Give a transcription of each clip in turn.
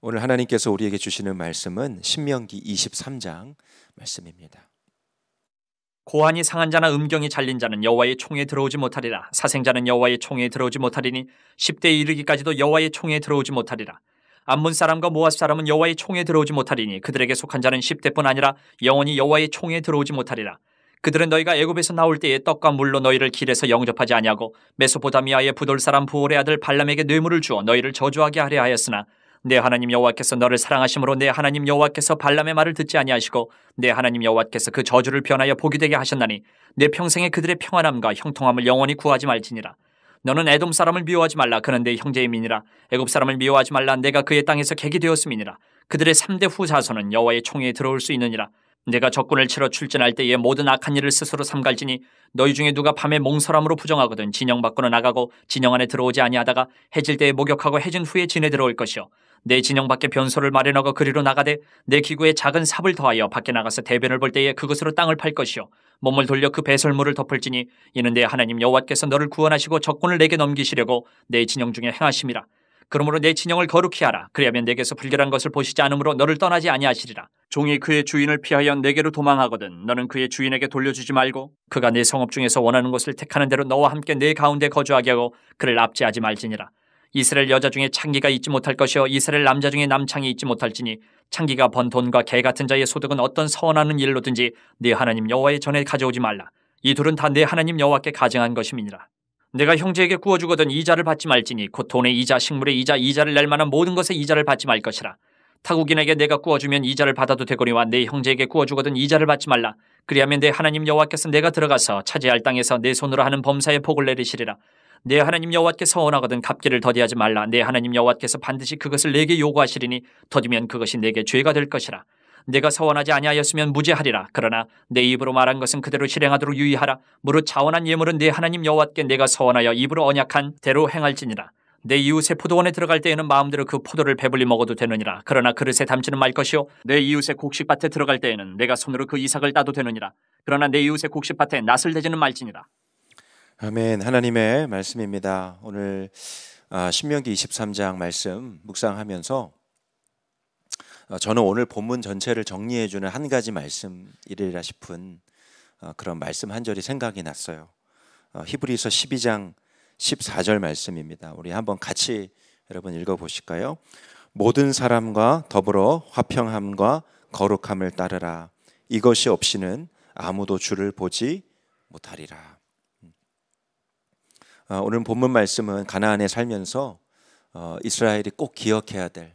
오늘 하나님께서 우리에게 주시는 말씀은 신명기 23장 말씀입니다. 고환이 상한 자나 음경이 잘린 자는 여호와의 총에 들어오지 못하리라. 사생자는 여호와의 총에 들어오지 못하리니 10대에 이르기까지도 여호와의 총에 들어오지 못하리라. 암문 사람과 모압 사람은 여호와의 총에 들어오지 못하리니 그들에게 속한 자는 10대뿐 아니라 영원히 여호와의 총에 들어오지 못하리라. 그들은 너희가 애굽에서 나올 때에 떡과 물로 너희를 길에서 영접하지 아니하고 메소포타미아의 부돌 사람 부올의 아들 발람에게 뇌물을 주어 너희를 저주하게 하려 하였으나 내 하나님 여호와께서 너를 사랑하심으로 내 하나님 여호와께서 발람의 말을 듣지 아니하시고 내 하나님 여호와께서 그 저주를 변하여 복이 되게 하셨나니 내 평생에 그들의 평안함과 형통함을 영원히 구하지 말지니라. 너는 애돔 사람을 미워하지 말라 그는 내 형제임이니라 애굽 사람을 미워하지 말라 내가 그의 땅에서 객이 되었음이니라 그들의 3대 후사선은 여호와의 총에 들어올 수 있느니라 내가 적군을 치러 출전할 때에 모든 악한 일을 스스로 삼갈지니 너희 중에 누가 밤에 몽설함으로 부정하거든 진영 밖으로 나가고 진영 안에 들어오지 아니하다가 해질 때에 목욕하고 해진 후에 진에 들어올 것이요 내 진영 밖에 변소를 마련하고 그리로 나가되 내 기구에 작은 삽을 더하여 밖에 나가서 대변을 볼 때에 그것으로 땅을 팔 것이요 몸을 돌려 그 배설물을 덮을지니 이는 내 하나님 여호와께서 너를 구원하시고 적군을 내게 넘기시려고 내 진영 중에 행하심이라 그러므로 내 진영을 거룩히 하라 그리하면 내게서 불결한 것을 보시지 않으므로 너를 떠나지 아니하시리라 종이 그의 주인을 피하여 내게로 도망하거든 너는 그의 주인에게 돌려주지 말고 그가 내성업 중에서 원하는 것을 택하는 대로 너와 함께 내 가운데 거주하게 하고 그를 압제하지 말지니라 이스라엘 여자 중에 창기가 있지 못할 것이요 이스라엘 남자 중에 남창이 있지 못할지니 창기가 번 돈과 개 같은 자의 소득은 어떤 서원하는 일로든지 네 하나님 여호와의 전에 가져오지 말라 이 둘은 다 네 하나님 여호와께 가증한 것임이니라 내가 형제에게 구워주거든 이자를 받지 말지니 곧 돈의 이자 식물의 이자 이자를 낼 만한 모든 것에 이자를 받지 말 것이라 타국인에게 내가 구워주면 이자를 받아도 되거니와 내 형제에게 구워주거든 이자를 받지 말라 그리하면 내 하나님 여호와께서 내가 들어가서 차지할 땅에서 내 손으로 하는 범사에 복을 내리시리라 내 하나님 여호와께서 원하거든 값기를 더디하지 말라 내 하나님 여호와께서 반드시 그것을 내게 요구하시리니 더디면 그것이 내게 죄가 될 것이라 내가 서원하지 아니하였으면 무죄하리라. 그러나 내 입으로 말한 것은 그대로 실행하도록 유의하라. 무릇 자원한 예물은 내 하나님 여호와께 내가 서원하여 입으로 언약한 대로 행할지니라. 내 이웃의 포도원에 들어갈 때에는 마음대로 그 포도를 배불리 먹어도 되느니라. 그러나 그릇에 담지는 말 것이요. 내 이웃의 곡식밭에 들어갈 때에는 내가 손으로 그 이삭을 따도 되느니라. 그러나 내 이웃의 곡식밭에 낫을 대지는 말지니라. 아멘. 하나님의 말씀입니다. 오늘 아, 신명기 23장 말씀 묵상하면서 어, 저는 오늘 본문 전체를 정리해 주는 한 가지 말씀이라 싶은 어, 그런 말씀 한 절이 생각이 났어요. 어, 히브리서 12장 14절 말씀입니다. 우리 한번 같이 여러분 읽어 보실까요? 모든 사람과 더불어 화평함과 거룩함을 따르라. 이것이 없이는 아무도 주를 보지 못하리라. 어, 오늘 본문 말씀은 가나안에 살면서 어, 이스라엘이 꼭 기억해야 될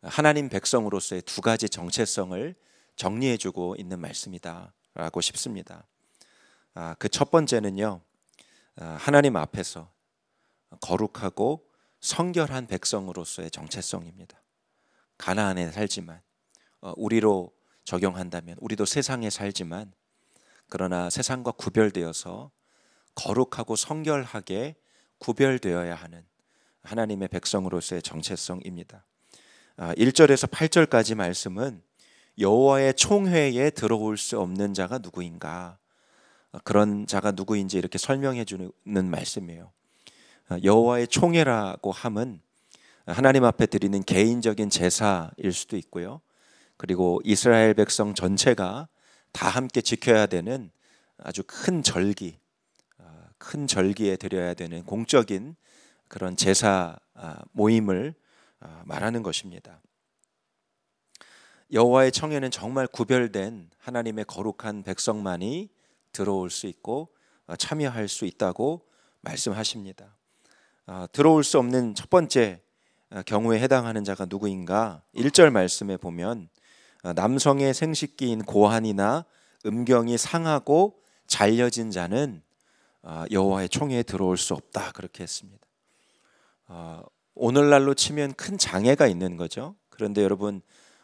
하나님 백성으로서의 두 가지 정체성을 정리해주고 있는 말씀이다라고 싶습니다. 아, 그첫 번째는요, 아, 하나님 앞에서 거룩하고 성결한 백성으로서의 정체성입니다. 가나안에 살지만 어, 우리로 적용한다면 우리도 세상에 살지만 그러나 세상과 구별되어서 거룩하고 성결하게 구별되어야 하는 하나님의 백성으로서의 정체성입니다. 1절에서 아, 8절까지 말씀은 여호와의 총회에 들어올 수 없는 자가 누구인가 아, 그런 자가 누구인지 이렇게 설명해 주는 말씀이에요. 아, 여호와의 총회라고 함은 하나님 앞에 드리는 개인적인 제사일 수도 있고요. 그리고 이스라엘 백성 전체가 다 함께 지켜야 되는 아주 큰 절기, 큰 절기에 드려야 되는 공적인 그런 제사 아, 모임을 아, 말하는 것입니다. 여호와의 청에는 정말 구별된 하나님의 거룩한 백성만이 들어올 수 있고 어, 참여할 수 있다고 말씀하십니다. 어, 들어올 수 없는 첫 번째 어, 경우에 해당하는 자가 누구인가? 1절 말씀에 보면 남성의 생식기인 고한이나 음경이 상하고 잘려진 자는 아, 여호와의 총에 들어올 수 없다 그렇게 했습니다. 아, 오늘날로 치면 큰 장애가 있는 거죠. 그런데 여러분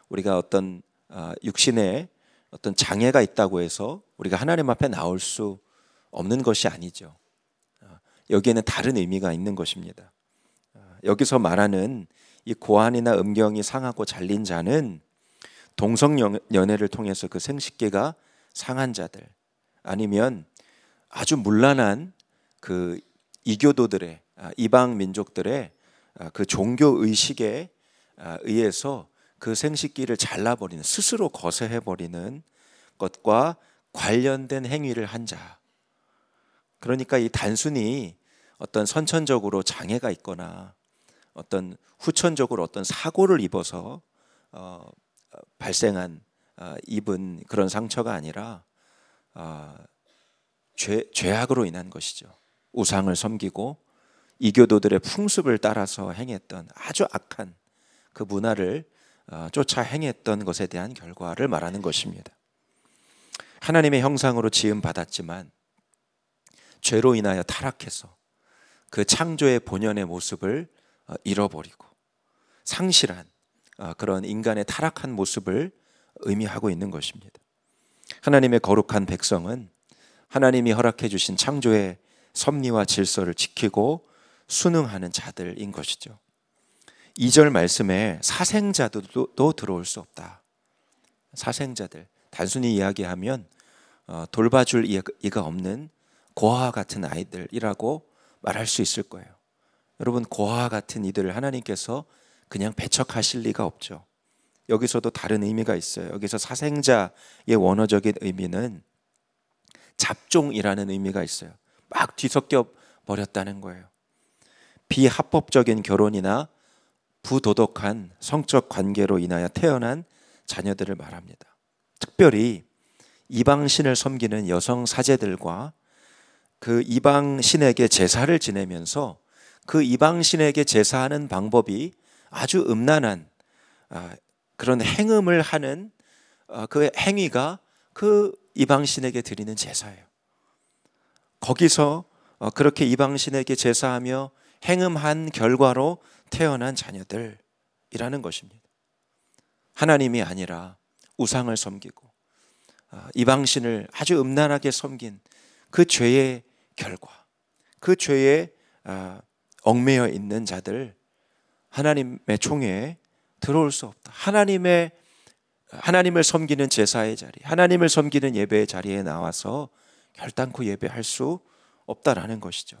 우리가 어떤 아, 육신에 어떤 장애가 있다고 해서 우리가 하나님 앞에 나올 수 없는 것이 아니죠. 여기에는 다른 의미가 있는 것입니다. 여기서 말하는 이 고환이나 음경이 상하고 잘린 자는 동성 연애를 통해서 그 생식계가 상한 자들 아니면 아주 문란한 그 이교도들의 아, 이방 민족들의 아, 그 종교 의식에 아, 의해서 그 생식기를 잘라버리는 스스로 거세해버리는 것과 관련된 행위를 한 자. 그러니까 이 단순히 어떤 선천적으로 장애가 있거나 어떤 후천적으로 어떤 사고를 입어서 어, 발생한 어, 입은 그런 상처가 아니라 어, 죄, 죄악으로 인한 것이죠. 우상을 섬기고 이교도들의 풍습을 따라서 행했던 아주 악한 그 문화를 어, 쫓아 행했던 것에 대한 결과를 말하는 것입니다. 하나님의 형상으로 지음 받았지만 죄로 인하여 타락해서 그 창조의 본연의 모습을 어, 잃어버리고 상실한 어, 그런 인간의 타락한 모습을 의미하고 있는 것입니다. 하나님의 거룩한 백성은 하나님이 허락해 주신 창조의 섭리와 질서를 지키고 순응하는 자들인 것이죠. 2절 말씀에 사생자들도 들어올 수 없다. 사생자들. 단순히 이야기하면 어, 돌봐줄 이가 없는 고아와 같은 아이들이라고 말할 수 있을 거예요. 여러분, 고아와 같은 이들을 하나님께서 그냥 배척하실 리가 없죠. 여기서도 다른 의미가 있어요. 여기서 사생자의 원어적인 의미는 잡종이라는 의미가 있어요. 막 뒤섞여 버렸다는 거예요. 비합법적인 결혼이나 부도덕한 성적 관계로 인하여 태어난 자녀들을 말합니다. 특별히 이방신을 섬기는 여성 사제들과 그 이방신에게 제사를 지내면서 그 이방신에게 제사하는 방법이 아주 음란한 아, 그런 행음을 하는 아, 그 행위가 그 이방신에게 드리는 제사예요. 거기서 어, 그렇게 이방신에게 제사하며 행음한 결과로 태어난 자녀들이라는 것입니다. 하나님이 아니라 우상을 섬기고 어, 이방신을 아주 음란하게 섬긴 그 죄의 결과, 그 죄에 어, 얽매여 있는 자들 하나님의 총에 들어올 수 없다. 하나님의 하나님을 섬기는 제사의 자리, 하나님을 섬기는 예배의 자리에 나와서 결단코 예배할 수 없다라는 것이죠.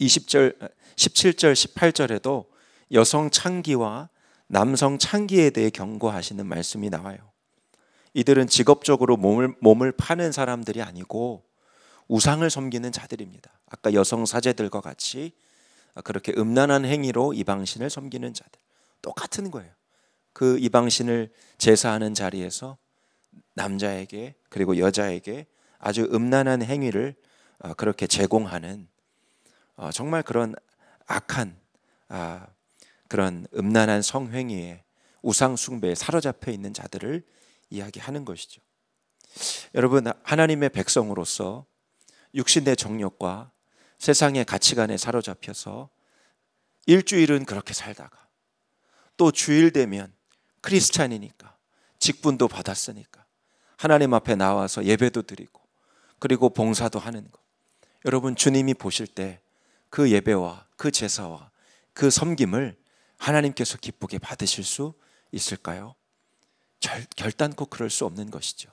20절, 17절, 18절에도 여성 창기와 남성 창기에 대해 경고하시는 말씀이 나와요. 이들은 직업적으로 몸을, 몸을 파는 사람들이 아니고 우상을 섬기는 자들입니다. 아까 여성 사제들과 같이 그렇게 음란한 행위로 이방신을 섬기는 자들. 똑같은 거예요. 그 이방신을 제사하는 자리에서 남자에게 그리고 여자에게 아주 음란한 행위를 어, 그렇게 제공하는 어, 정말 그런 악한 아, 그런 음란한 성행위에 우상 숭배에 사로잡혀 있는 자들을 이야기하는 것이죠. 여러분 하나님의 백성으로서 육신의 정욕과 세상의 가치관에 사로잡혀서 일주일은 그렇게 살다가 또 주일 되면 크리스찬이니까 직분도 받았으니까 하나님 앞에 나와서 예배도 드리고 그리고 봉사도 하는 것. 여러분 주님이 보실 때 그 예배와 그 제사와 그 섬김을 하나님께서 기쁘게 받으실 수 있을까요? 절, 결단코 그럴 수 없는 것이죠.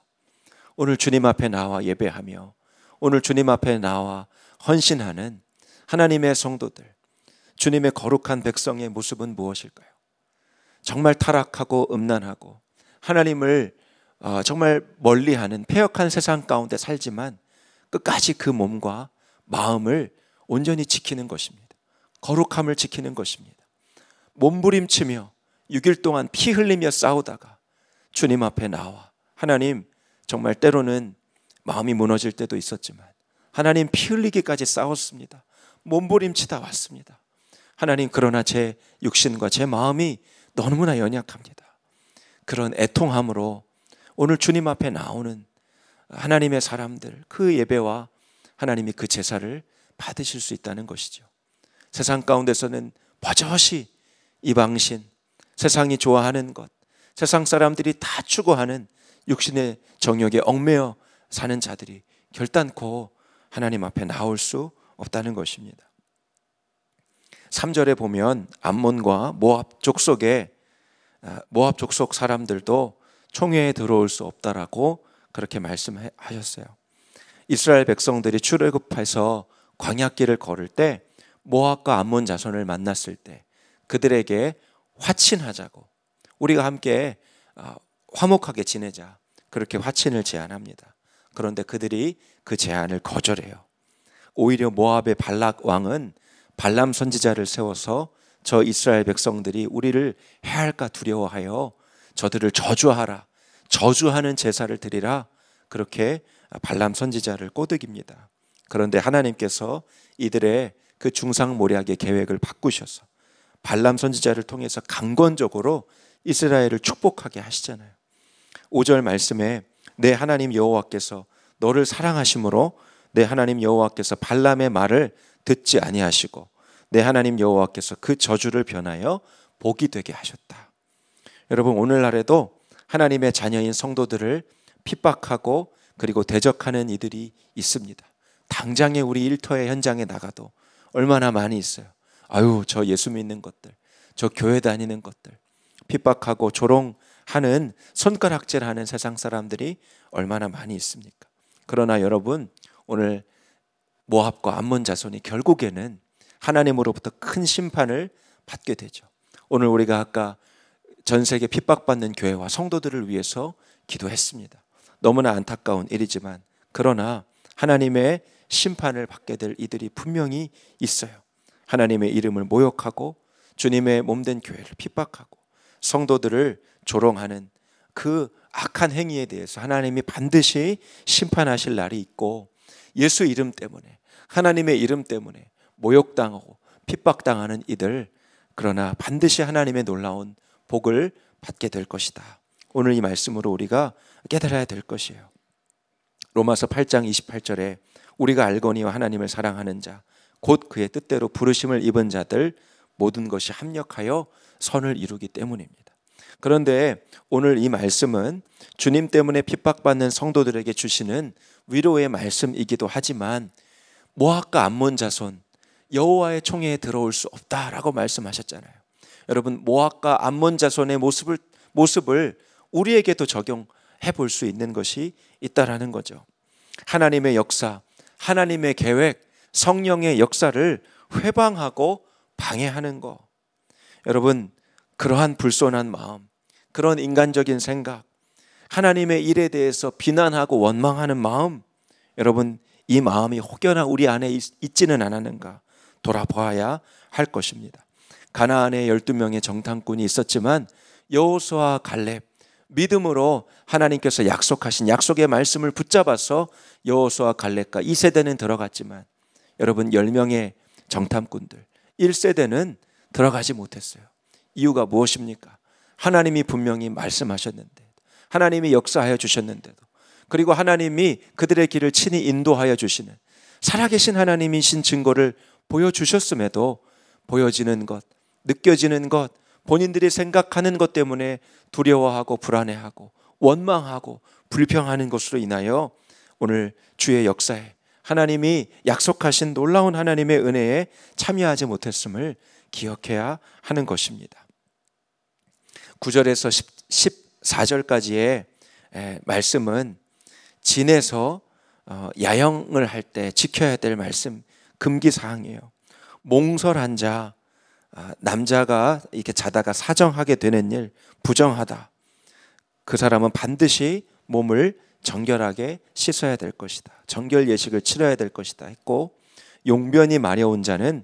오늘 주님 앞에 나와 예배하며 오늘 주님 앞에 나와 헌신하는 하나님의 성도들, 주님의 거룩한 백성의 모습은 무엇일까요? 정말 타락하고 음란하고 하나님을 어, 정말 멀리하는 폐역한 세상 가운데 살지만 끝까지 그 몸과 마음을 온전히 지키는 것입니다. 거룩함을 지키는 것입니다. 몸부림치며 6일 동안 피 흘리며 싸우다가 주님 앞에 나와 하나님 정말 때로는 마음이 무너질 때도 있었지만 하나님 피 흘리기까지 싸웠습니다. 몸부림치다 왔습니다. 하나님 그러나 제 육신과 제 마음이 너무나 연약합니다. 그런 애통함으로 오늘 주님 앞에 나오는 하나님의 사람들 그 예배와 하나님이 그 제사를 받으실 수 있다는 것이죠. 세상 가운데서는 버젓이 이방신, 세상이 좋아하는 것, 세상 사람들이 다 추구하는 육신의 정욕에 얽매여 사는 자들이 결단코 하나님 앞에 나올 수 없다는 것입니다. 3절에 보면 암몬과 모압 족속의 아, 모압 족속 사람들도 총회에 들어올 수 없다라고 그렇게 말씀하셨어요. 이스라엘 백성들이 출애굽해서 광야길을 걸을 때 모압과 암몬 자손을 만났을 때 그들에게 화친하자고 우리가 함께 아, 화목하게 지내자 그렇게 화친을 제안합니다. 그런데 그들이 그 제안을 거절해요. 오히려 모압의 발락 왕은 발람 선지자를 세워서 저 이스라엘 백성들이 우리를 해할까 두려워하여 저들을 저주하라 저주하는 제사를 드리라 그렇게 발람 선지자를 꼬드깁니다. 그런데 하나님께서 이들의 그 중상모략의 계획을 바꾸셔서 발람 선지자를 통해서 강권적으로 이스라엘을 축복하게 하시잖아요. 5절 말씀에 내 하나님 여호와께서 너를 사랑하심으로 내 하나님 여호와께서 발람의 말을 듣지 아니하시고 내 하나님 여호와께서 그 저주를 변하여 복이 되게 하셨다. 여러분 오늘날에도 하나님의 자녀인 성도들을 핍박하고 그리고 대적하는 이들이 있습니다. 당장에 우리 일터의 현장에 나가도 얼마나 많이 있어요. 아유, 저 예수 믿는 것들, 저 교회 다니는 것들, 핍박하고 조롱하는 손가락질하는 세상 사람들이 얼마나 많이 있습니까? 그러나 여러분, 오늘 모압과 암몬 자손이 결국에는 하나님으로부터 큰 심판을 받게 되죠. 오늘 우리가 아까 전 세계 핍박받는 교회와 성도들을 위해서 기도했습니다. 너무나 안타까운 일이지만 그러나 하나님의 심판을 받게 될 이들이 분명히 있어요. 하나님의 이름을 모욕하고 주님의 몸된 교회를 핍박하고 성도들을 조롱하는 그 악한 행위에 대해서 하나님이 반드시 심판하실 날이 있고 예수 이름 때문에 하나님의 이름 때문에 모욕당하고 핍박당하는 이들 그러나 반드시 하나님의 놀라운 복을 받게 될 것이다. 오늘 이 말씀으로 우리가 깨달아야 될 것이에요. 로마서 8장 28절에 우리가 알거니와 하나님을 사랑하는 자 곧 그의 뜻대로 부르심을 입은 자들 모든 것이 합력하여 선을 이루기 때문입니다. 그런데 오늘 이 말씀은 주님 때문에 핍박받는 성도들에게 주시는 위로의 말씀이기도 하지만 모압과 암몬 자손 여호와의 총에 들어올 수 없다라고 말씀하셨잖아요. 여러분 모압과 암몬 자손의 모습을 모습을 우리에게도 적용해 볼 수 있는 것이 있다라는 거죠. 하나님의 역사, 하나님의 계획, 성령의 역사를 회방하고 방해하는 거. 여러분 그러한 불손한 마음, 그런 인간적인 생각, 하나님의 일에 대해서 비난하고 원망하는 마음, 여러분, 이 마음이 혹여나 우리 안에 있지는 않았는가 돌아보아야 할 것입니다. 가나안에 12명의 정탐꾼이 있었지만 여호수아 갈렙 믿음으로 하나님께서 약속하신 약속의 말씀을 붙잡아서 여호수아 갈렙과 2세대는 들어갔지만 여러분 10명의 정탐꾼들 1세대는 들어가지 못했어요. 이유가 무엇입니까? 하나님이 분명히 말씀하셨는데, 하나님이 역사하여 주셨는데도, 그리고 하나님이 그들의 길을 친히 인도하여 주시는 살아계신 하나님이신 증거를 보여주셨음에도 보여지는 것, 느껴지는 것, 본인들이 생각하는 것 때문에 두려워하고 불안해하고 원망하고 불평하는 것으로 인하여 오늘 주의 역사에 하나님이 약속하신 놀라운 하나님의 은혜에 참여하지 못했음을 기억해야 하는 것입니다. 9절에서 10, 14절까지의 말씀은 진에서 어, 야영을 할 때 지켜야 될 말씀 금기 사항이에요. 몽설한 자 아, 남자가 이렇게 자다가 사정하게 되는 일 부정하다. 그 사람은 반드시 몸을 정결하게 씻어야 될 것이다. 정결 예식을 치러야 될 것이다 했고 용변이 마려운 자는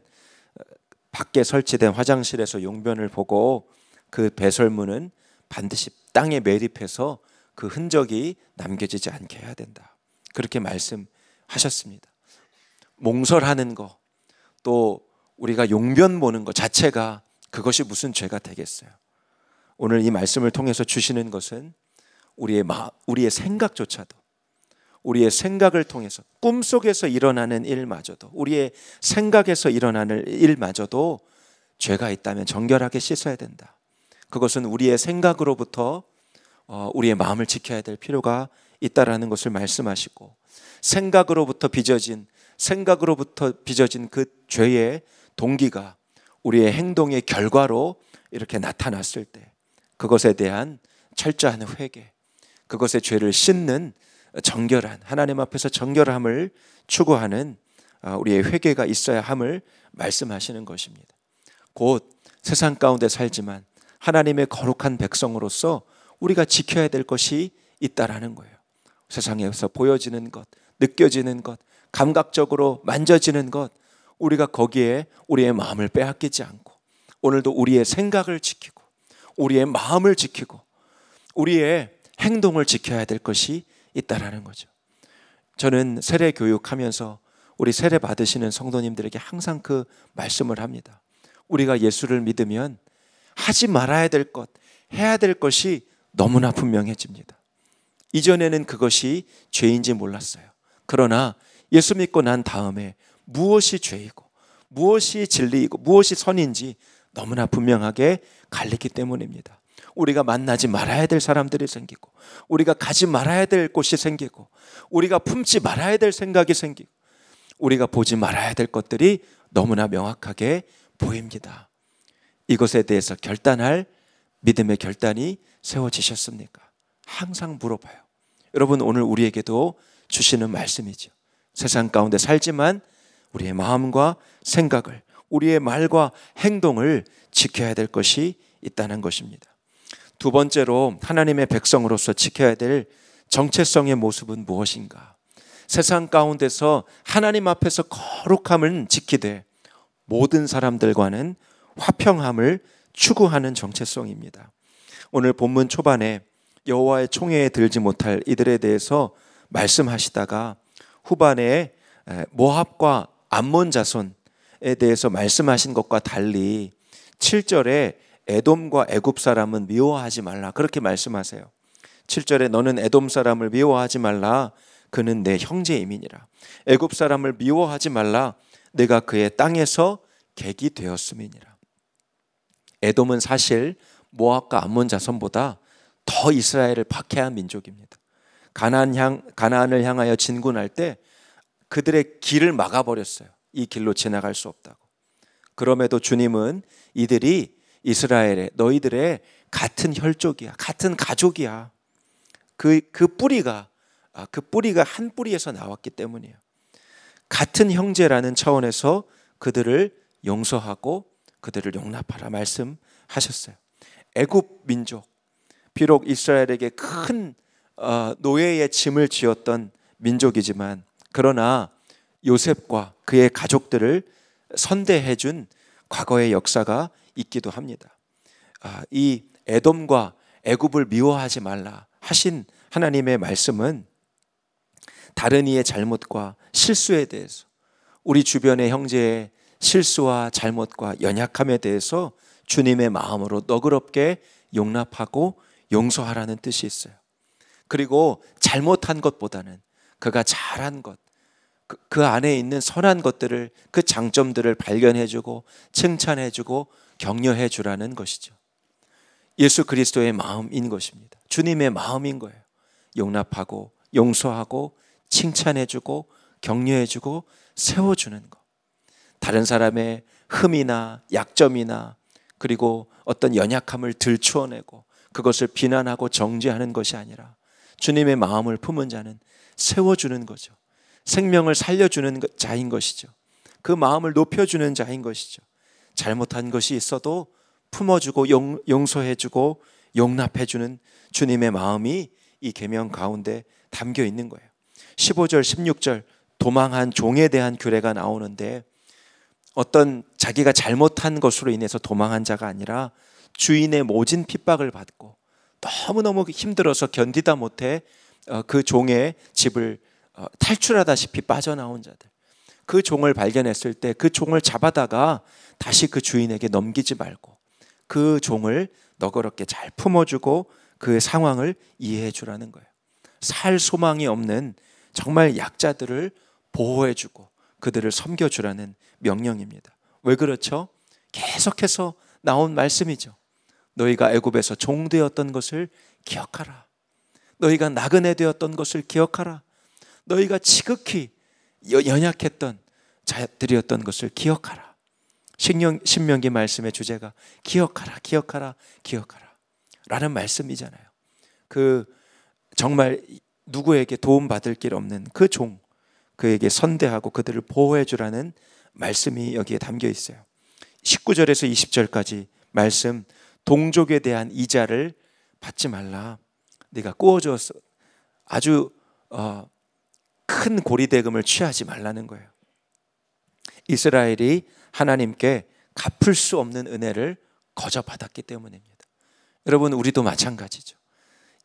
어, 밖에 설치된 화장실에서 용변을 보고 그배설문은 반드시 땅에 매립해서 그 흔적이 남겨지지 않게 해야 된다. 그렇게 말씀하셨습니다. 몽설하는 거, 또 우리가 용변 보는 것 자체가 그것이 무슨 죄가 되겠어요. 오늘 이 말씀을 통해서 주시는 것은 우리의 마, 우리의 생각조차도 우리의 생각을 통해서 꿈속에서 일어나는 일마저도 우리의 생각에서 일어나는 일마저도 죄가 있다면 정결하게 씻어야 된다. 그것은 우리의 생각으로부터 어, 우리의 마음을 지켜야 될 필요가 있다라는 것을 말씀하시고 생각으로부터 빚어진 생각으로부터 빚어진 그 죄의 동기가 우리의 행동의 결과로 이렇게 나타났을 때 그것에 대한 철저한 회개 그것의 죄를 씻는 정결한 하나님 앞에서 정결함을 추구하는 어, 우리의 회개가 있어야 함을 말씀하시는 것입니다. 곧 세상 가운데 살지만 하나님의 거룩한 백성으로서 우리가 지켜야 될 것이 있다라는 거예요. 세상에서 보여지는 것, 느껴지는 것, 감각적으로 만져지는 것, 우리가 거기에 우리의 마음을 빼앗기지 않고, 오늘도 우리의 생각을 지키고, 우리의 마음을 지키고, 우리의 행동을 지켜야 될 것이 있다라는 거죠. 저는 세례 교육하면서 우리 세례 받으시는 성도님들에게 항상 그 말씀을 합니다. 우리가 예수를 믿으면 하지 말아야 될 것, 해야 될 것이 너무나 분명해집니다. 이전에는 그것이 죄인지 몰랐어요. 그러나 예수 믿고 난 다음에 무엇이 죄이고 무엇이 진리이고 무엇이 선인지 너무나 분명하게 갈리기 때문입니다. 우리가 만나지 말아야 될 사람들이 생기고, 우리가 가지 말아야 될 곳이 생기고, 우리가 품지 말아야 될 생각이 생기고, 우리가 보지 말아야 될 것들이 너무나 명확하게 보입니다. 이것에 대해서 결단할 믿음의 결단이 세워지셨습니까? 항상 물어봐요. 여러분 오늘 우리에게도 주시는 말씀이죠. 세상 가운데 살지만 우리의 마음과 생각을 우리의 말과 행동을 지켜야 될 것이 있다는 것입니다. 두 번째로 하나님의 백성으로서 지켜야 될 정체성의 모습은 무엇인가? 세상 가운데서 하나님 앞에서 거룩함을 지키되 모든 사람들과는 화평함을 추구하는 정체성입니다. 오늘 본문 초반에 여호와의 총회에 들지 못할 이들에 대해서 말씀하시다가 후반에 모압과 암몬 자손에 대해서 말씀하신 것과 달리 7절에 에돔과 애굽 사람은 미워하지 말라 그렇게 말씀하세요. 7절에 너는 에돔 사람을 미워하지 말라 그는 내형제이민라 애굽 사람을 미워하지 말라 내가 그의 땅에서 객이 되었음이니라. 에돔은 사실 모압과 암몬 자손보다 더 이스라엘을 박해한 민족입니다. 가나안 향 가나안을 향하여 진군할 때 그들의 길을 막아 버렸어요. 이 길로 지나갈 수 없다고. 그럼에도 주님은 이들이 이스라엘의 너희들의 같은 혈족이야. 같은 가족이야. 그그 그 뿌리가 아, 그 뿌리가 한 뿌리에서 나왔기 때문이에요. 같은 형제라는 차원에서 그들을 용서하고 그들을 용납하라 말씀하셨어요. 애굽 민족 비록 이스라엘에게 큰 어, 노예의 짐을 지었던 민족이지만 그러나 요셉과 그의 가족들을 선대해 준 과거의 역사가 있기도 합니다. 아, 이 에돔과 애굽을 미워하지 말라 하신 하나님의 말씀은 다른 이의 잘못과 실수에 대해서 우리 주변의 형제의 실수와 잘못과 연약함에 대해서 주님의 마음으로 너그럽게 용납하고 용서하라는 뜻이 있어요. 그리고 잘못한 것보다는 그가 잘한 것, 그, 그 안에 있는 선한 것들을, 그 장점들을 발견해주고, 칭찬해주고, 격려해주라는 것이죠. 예수 그리스도의 마음인 것입니다. 주님의 마음인 거예요. 용납하고, 용서하고, 칭찬해주고, 격려해주고, 세워주는 것. 다른 사람의 흠이나 약점이나 그리고 어떤 연약함을 들추어내고 그것을 비난하고 정죄하는 것이 아니라 주님의 마음을 품은 자는 세워주는 거죠. 생명을 살려주는 자인 것이죠. 그 마음을 높여주는 자인 것이죠. 잘못한 것이 있어도 품어주고 용, 서해주고 용납해주는 주님의 마음이 이 계명 가운데 담겨 있는 거예요. 15절, 16절 도망한 종에 대한 규례가 나오는데 어떤 자기가 잘못한 것으로 인해서 도망한 자가 아니라 주인의 모진 핍박을 받고 너무너무 힘들어서 견디다 못해 어, 그 종의 집을 어, 탈출하다시피 빠져나온 자들. 그 종을 발견했을 때 그 종을 잡아다가 다시 그 주인에게 넘기지 말고 그 종을 너그럽게 잘 품어주고 그 상황을 이해해 주라는 거예요. 살 소망이 없는 정말 약자들을 보호해 주고 그들을 섬겨주라는 명령입니다. 왜 그렇죠? 계속해서 나온 말씀이죠. 너희가 애굽에서 종되었던 것을 기억하라. 너희가 나그네 되었던 것을 기억하라. 너희가 지극히 연약했던 자들이었던 것을 기억하라. 신명, 기 말씀의 주제가 기억하라, 기억하라, 기억하라. 라는 말씀이잖아요. 그 정말 누구에게 도움받을 길 없는 그 종, 그에게 선대하고 그들을 보호해 주라는 말씀이 여기에 담겨 있어요. 19절에서 20절까지 말씀 동족에 대한 이자를 받지 말라. 네가 꾸어져서 아주 어, 큰 고리대금을 취하지 말라는 거예요. 이스라엘이 하나님께 갚을 수 없는 은혜를 거저 받았기 때문입니다. 여러분 우리도 마찬가지죠.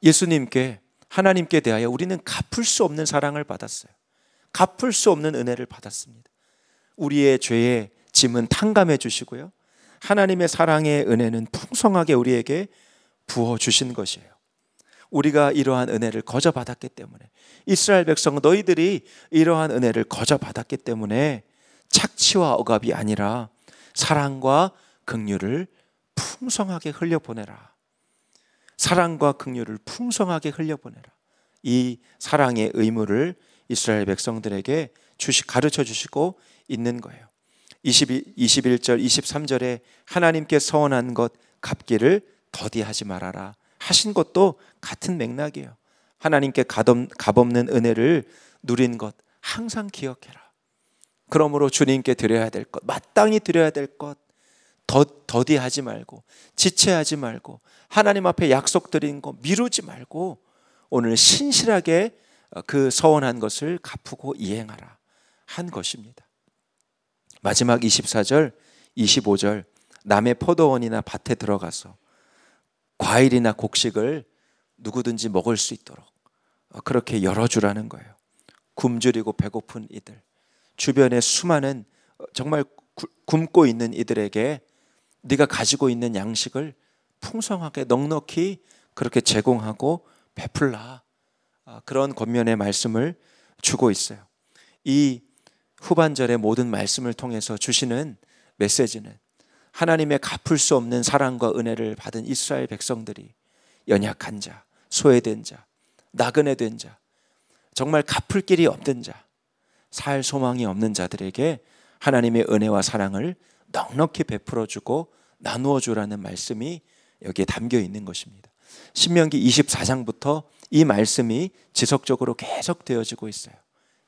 예수님께 하나님께 대하여 우리는 갚을 수 없는 사랑을 받았어요. 갚을 수 없는 은혜를 받았습니다. 우리의 죄의 짐은 탕감해 주시고요. 하나님의 사랑의 은혜는 풍성하게 우리에게 부어 주신 것이에요. 우리가 이러한 은혜를 거저 받았기 때문에 이스라엘 백성 너희들이 이러한 은혜를 거저 받았기 때문에 착취와 억압이 아니라 사랑과 긍휼을 풍성하게 흘려보내라. 사랑과 긍휼을 풍성하게 흘려보내라. 이 사랑의 의무를 이스라엘 백성들에게 주식 가르쳐 주시고 있는 거예요. 22, 21절, 23절에 하나님께 서원한 것 갚기를 더디하지 말아라 하신 것도 같은 맥락이에요. 하나님께 값없는 은혜를 누린 것 항상 기억해라. 그러므로 주님께 드려야 될 것, 마땅히 드려야 될 것, 더, 더디하지 말고, 지체하지 말고, 하나님 앞에 약속 드린 거 미루지 말고, 오늘 신실하게 어, 그 서원한 것을 갚고 이행하라 한 것입니다. 마지막 24절, 25절 남의 포도원이나 밭에 들어가서 과일이나 곡식을 누구든지 먹을 수 있도록 어, 그렇게 열어주라는 거예요. 굶주리고 배고픈 이들, 주변에 수많은 어, 정말 굶고 있는 이들에게 네가 가지고 있는 양식을 풍성하게 넉넉히 그렇게 제공하고 베풀라 아, 그런 권면의 말씀을 주고 있어요. 이 후반절의 모든 말씀을 통해서 주시는 메시지는 하나님의 갚을 수 없는 사랑과 은혜를 받은 이스라엘 백성들이 연약한 자, 소외된 자, 나그네된 자, 정말 갚을 길이 없는 자, 살 소망이 없는 자들에게 하나님의 은혜와 사랑을 넉넉히 베풀어 주고 나누어 주라는 말씀이 여기에 담겨 있는 것입니다. 신명기 24장부터 이 말씀이 지속적으로 계속 되어지고 있어요.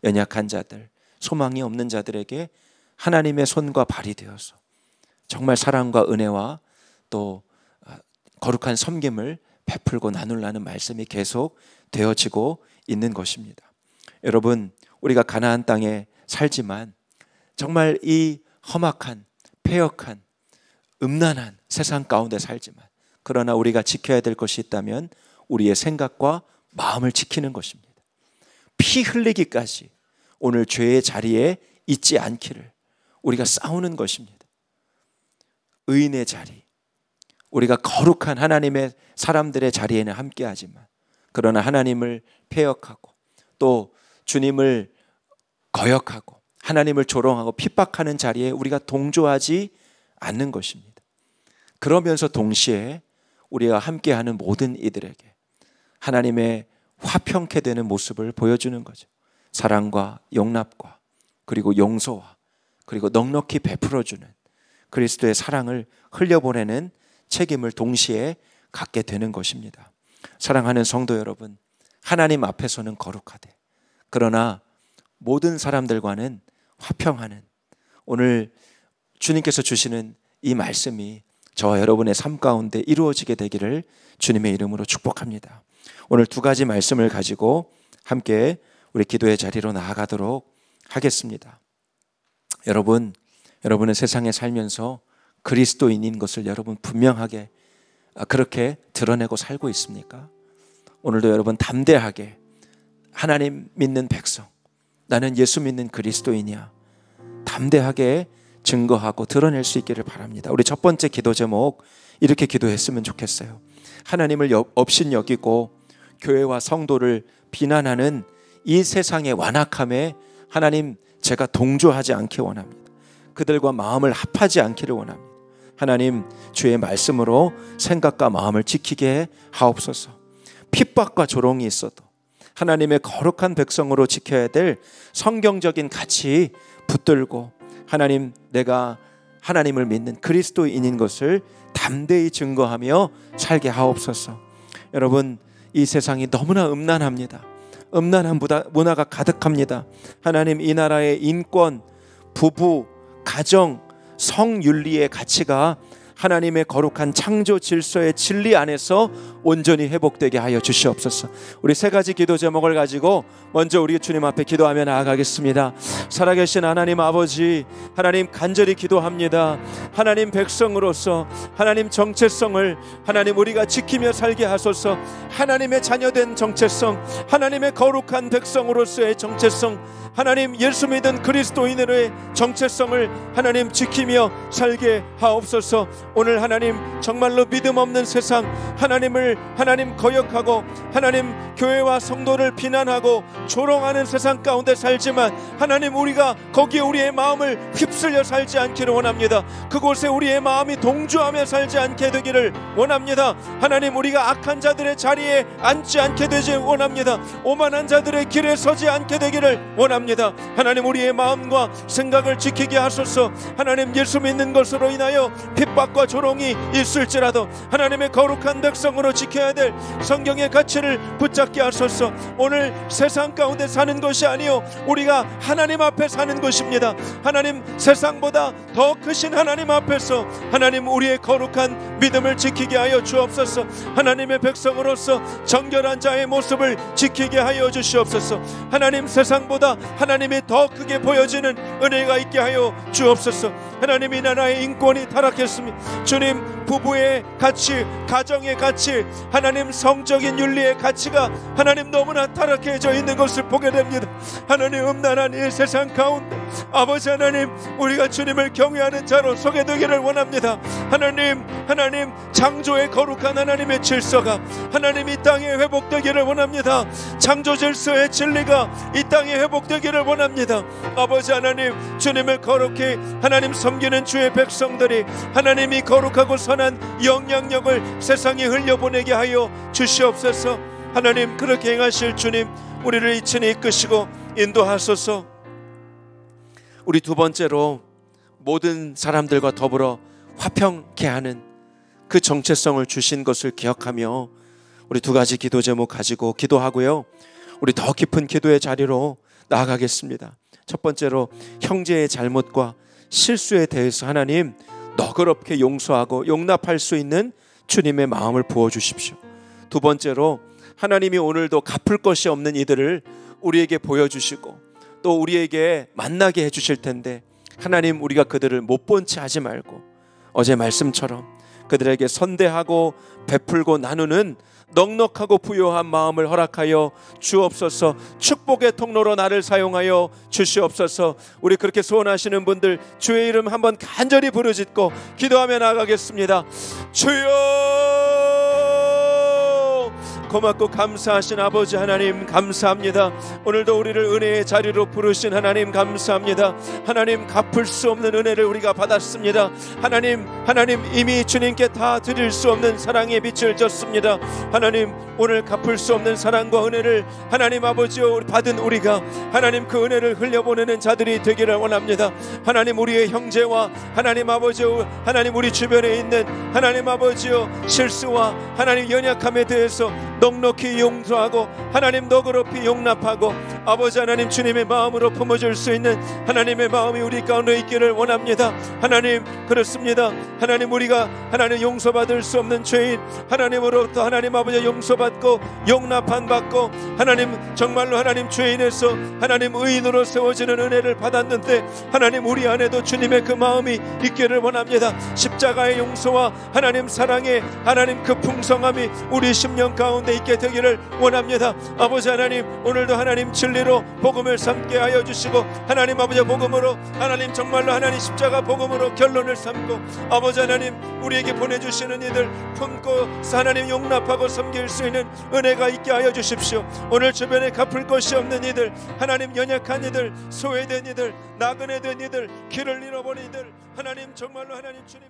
연약한 자들, 소망이 없는 자들에게 하나님의 손과 발이 되어서 정말 사랑과 은혜와 또 어, 거룩한 섬김을 베풀고 나눌라는 말씀이 계속 되어지고 있는 것입니다. 여러분, 우리가 가나안 땅에 살지만 정말 이 험악한, 폐역한, 음란한 세상 가운데 살지만 그러나 우리가 지켜야 될 것이 있다면 우리의 생각과 마음을 지키는 것입니다. 피 흘리기까지 오늘 죄의 자리에 있지 않기를 우리가 싸우는 것입니다. 의인의 자리, 우리가 거룩한 하나님의 사람들의 자리에는 함께하지만 그러나 하나님을 폐역하고 또 주님을 거역하고 하나님을 조롱하고 핍박하는 자리에 우리가 동조하지 않는 것입니다. 그러면서 동시에 우리가 함께하는 모든 이들에게 하나님의 화평케 되는 모습을 보여주는 거죠. 사랑과 용납과 그리고 용서와 그리고 넉넉히 베풀어주는 그리스도의 사랑을 흘려보내는 책임을 동시에 갖게 되는 것입니다. 사랑하는 성도 여러분, 하나님 앞에서는 거룩하되 그러나 모든 사람들과는 화평하는 오늘 주님께서 주시는 이 말씀이 저와 여러분의 삶 가운데 이루어지게 되기를 주님의 이름으로 축복합니다. 오늘 두 가지 말씀을 가지고 함께 우리 기도의 자리로 나아가도록 하겠습니다. 여러분, 여러분은 세상에 살면서 그리스도인인 것을 여러분 분명하게 아, 그렇게 드러내고 살고 있습니까? 오늘도 여러분 담대하게 하나님 믿는 백성, 나는 예수 믿는 그리스도인이야. 담대하게 증거하고 드러낼 수 있기를 바랍니다. 우리 첫 번째 기도 제목 이렇게 기도했으면 좋겠어요. 하나님을 없인 여기고 교회와 성도를 비난하는 이 세상의 완악함에 하나님 제가 동조하지 않기 원합니다. 그들과 마음을 합하지 않기를 원합니다. 하나님 주의 말씀으로 생각과 마음을 지키게 하옵소서. 핍박과 조롱이 있어도 하나님의 거룩한 백성으로 지켜야 될 성경적인 가치 붙들고 하나님 내가 하나님을 믿는 그리스도인인 것을 담대히 증거하며 살게 하옵소서. 여러분 이 세상이 너무나 음란합니다. 음란한 문화가 가득합니다. 하나님 이 나라의 인권, 부부, 가정, 성윤리의 가치가 하나님의 거룩한 창조 질서의 진리 안에서 온전히 회복되게 하여 주시옵소서. 우리 세 가지 기도 제목을 가지고 먼저 우리 주님 앞에 기도하며 나아가겠습니다. 살아계신 하나님 아버지, 하나님 간절히 기도합니다. 하나님 백성으로서 하나님 정체성을 하나님 우리가 지키며 살게 하소서. 하나님의 자녀된 정체성, 하나님의 거룩한 백성으로서의 정체성, 하나님 예수 믿은 그리스도인으로의 정체성을 하나님 지키며 살게 하옵소서. 오늘 하나님 정말로 믿음 없는 세상 하나님을 하나님 거역하고 하나님 교회와 성도를 비난하고 조롱하는 세상 가운데 살지만 하나님 우리가 거기에 우리의 마음을 휩쓸려 살지 않기를 원합니다. 그곳에 우리의 마음이 동조하며 살지 않게 되기를 원합니다. 하나님 우리가 악한 자들의 자리에 앉지 않게 되지 원합니다. 오만한 자들의 길에 서지 않게 되기를 원합니다. 하나님 우리의 마음과 생각을 지키게 하소서. 하나님 예수 믿는 것으로 인하여 핍박과 조롱이 있을지라도 하나님의 거룩한 백성으로 지켜야 될 성경의 가치를 붙잡게 하소서 오늘 세상 가운데 사는 것이 아니요 우리가 하나님 앞에 사는 것입니다 하나님 세상보다 더 크신 하나님 앞에서 하나님 우리의 거룩한 믿음을 지키게 하여 주옵소서 하나님의 백성으로서 정결한 자의 모습을 지키게 하여 주시옵소서 하나님 세상보다 하나님이 더 크게 보여지는 은혜가 있게 하여 주옵소서 하나님 이 나라의 인권이 타락했습니다 주님 부부의 가치, 가정의 가치, 하나님 성적인 윤리의 가치가 하나님 너무나 타락해져 있는 것을 보게 됩니다. 하나님 음란한 이 세상 가운데 아버지 하나님 우리가 주님을 경외하는 자로 소개되기를 원합니다. 하나님, 하나님 창조의 거룩한 하나님의 질서가 하나님 이 땅에 회복되기를 원합니다. 창조 질서의 진리가 이 땅에 회복되기를 원합니다. 아버지 하나님 주님을 거룩히 하나님 섬기는 주의 백성들이 하나님이 이 거룩하고 선한 영향력을 세상에 흘려보내게 하여 주시옵소서 하나님 그렇게 행하실 주님 우리를 이천에 이끄시고 인도하소서 우리 두 번째로 모든 사람들과 더불어 화평케 하는 그 정체성을 주신 것을 기억하며 우리 두 가지 기도 제목 가지고 기도하고요. 우리 더 깊은 기도의 자리로 나아가겠습니다. 첫 번째로 형제의 잘못과 실수에 대해서 하나님 너그럽게 용서하고 용납할 수 있는 주님의 마음을 부어 주십시오. 두 번째로 하나님이 오늘도 갚을 것이 없는 이들을 우리에게 보여주시고 또 우리에게 만나게 해주실 텐데 하나님 우리가 그들을 못 본 채 하지 말고 어제 말씀처럼 그들에게 선대하고 베풀고 나누는 넉넉하고 부여한 마음을 허락하여 주옵소서 축복의 통로로 나를 사용하여 주시옵소서 우리 그렇게 소원하시는 분들 주의 이름 한번 간절히 부르짖고 기도하며 나가겠습니다 주여 고맙고 감사하신 아버지 하나님 감사합니다. 오늘도 우리를 은혜의 자리로 부르신 하나님 감사합니다. 하나님 갚을 수 없는 은혜를 우리가 받았습니다. 하나님 하나님 이미 주님께 다 드릴 수 없는 사랑의 빛을 졌습니다. 하나님 오늘 갚을 수 없는 사랑과 은혜를 하나님 아버지여 받은 우리가 하나님 그 은혜를 흘려보내는 자들이 되기를 원합니다. 하나님 우리의 형제와 하나님 아버지여 하나님 우리 주변에 있는 하나님 아버지여 실수와 하나님 연약함에 대해서 넉넉히 용서하고 하나님 너그럽히 용납하고 아버지 하나님 주님의 마음으로 품어줄 수 있는 하나님의 마음이 우리 가운데 있기를 원합니다. 하나님 그렇습니다. 하나님 우리가 하나님 용서받을 수 없는 죄인 하나님으로부터 하나님 아버지 용서받고 용납한 받고 하나님 정말로 하나님 죄인에서 하나님 의인으로 세워지는 은혜를 받았는데 하나님 우리 안에도 주님의 그 마음이 있기를 원합니다. 십자가의 용서와 하나님 사랑의 하나님 그 풍성함이 우리 심령 가운데 있게 되기를 원합니다. 아버지 하나님 오늘도 하나님 진리 진리로 복음을 삼게 하여 주시고 하나님 아버지 복음으로 하나님 정말로 하나님 십자가 복음으로 결론을 삼고 아버지 하나님 우리에게 보내주시는 이들 품고 하나님 용납하고 섬길 수 있는 은혜가 있게 하여 주십시오 오늘 주변에 갚을 것이 없는 이들 하나님 연약한 이들 소외된 이들 나그네 된 이들 길을 잃어버린 이들 하나님 정말로 하나님 주님